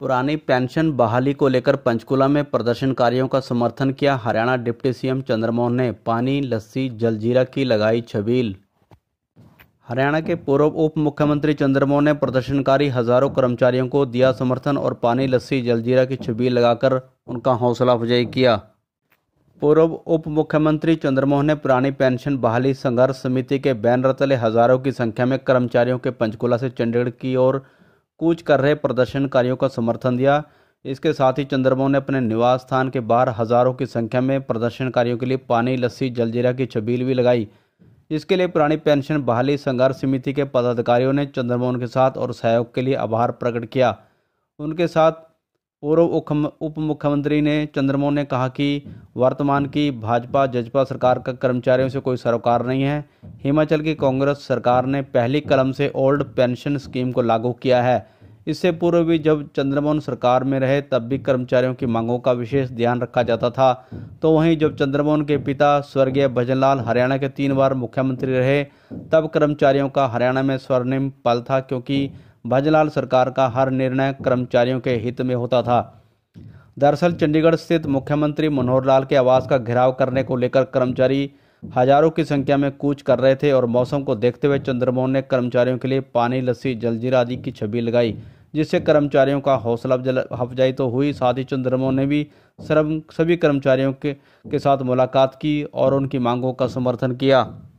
पुरानी पेंशन बहाली को लेकर पंचकुला में प्रदर्शनकारियों का समर्थन किया हरियाणा डिप्टी सीएम चंद्रमोहन ने पानी लस्सी जलजीरा की लगाई छबील हरियाणा के पूर्व उप मुख्यमंत्री चंद्रमोहन ने प्रदर्शनकारी हजारों कर्मचारियों को दिया समर्थन और पानी लस्सी जलजीरा की छबील लगाकर उनका हौसला अफजाई किया पूर्व उप मुख्यमंत्री चंद्रमोहन ने पुरानी पेंशन बहाली संघर्ष समिति के बैनर तले हजारों की संख्या में कर्मचारियों के पंचकुला से चंडीगढ़ की ओर कूच कर रहे प्रदर्शनकारियों का समर्थन दिया इसके साथ ही चंद्रबाबू ने अपने निवास स्थान के बाहर हजारों की संख्या में प्रदर्शनकारियों के लिए पानी लस्सी जलजीरा की छबील भी लगाई इसके लिए पुरानी पेंशन बहाली संघर्ष समिति के पदाधिकारियों ने चंद्रमोहन के साथ और सहयोग के लिए आभार प्रकट किया उनके साथ पूर्व उप मुख्यमंत्री ने चंद्रमोहन ने कहा कि वर्तमान की भाजपा जजपा सरकार का कर्मचारियों से कोई सरोकार नहीं है हिमाचल की कांग्रेस सरकार ने पहली कलम से ओल्ड पेंशन स्कीम को लागू किया है इससे पूर्व भी जब चंद्रमोहन सरकार में रहे तब भी कर्मचारियों की मांगों का विशेष ध्यान रखा जाता था तो वहीं जब चंद्रमोहन के पिता स्वर्गीय भजनलाल हरियाणा के तीन बार मुख्यमंत्री रहे तब कर्मचारियों का हरियाणा में स्वर्णिम पल था क्योंकि भजलाल सरकार का हर निर्णय कर्मचारियों के हित में होता था दरअसल चंडीगढ़ स्थित मुख्यमंत्री मनोहर लाल के आवास का घेराव करने को लेकर कर्मचारी हजारों की संख्या में कूच कर रहे थे और मौसम को देखते हुए चंद्रमोहन ने कर्मचारियों के लिए पानी लस्सी जलजीरा आदि की छवि लगाई जिससे कर्मचारियों का हौसला अफजाई तो हुई साथ ही चंद्रमोहन ने भी सर्व सभी कर्मचारियों के, के साथ मुलाकात की और उनकी मांगों का समर्थन किया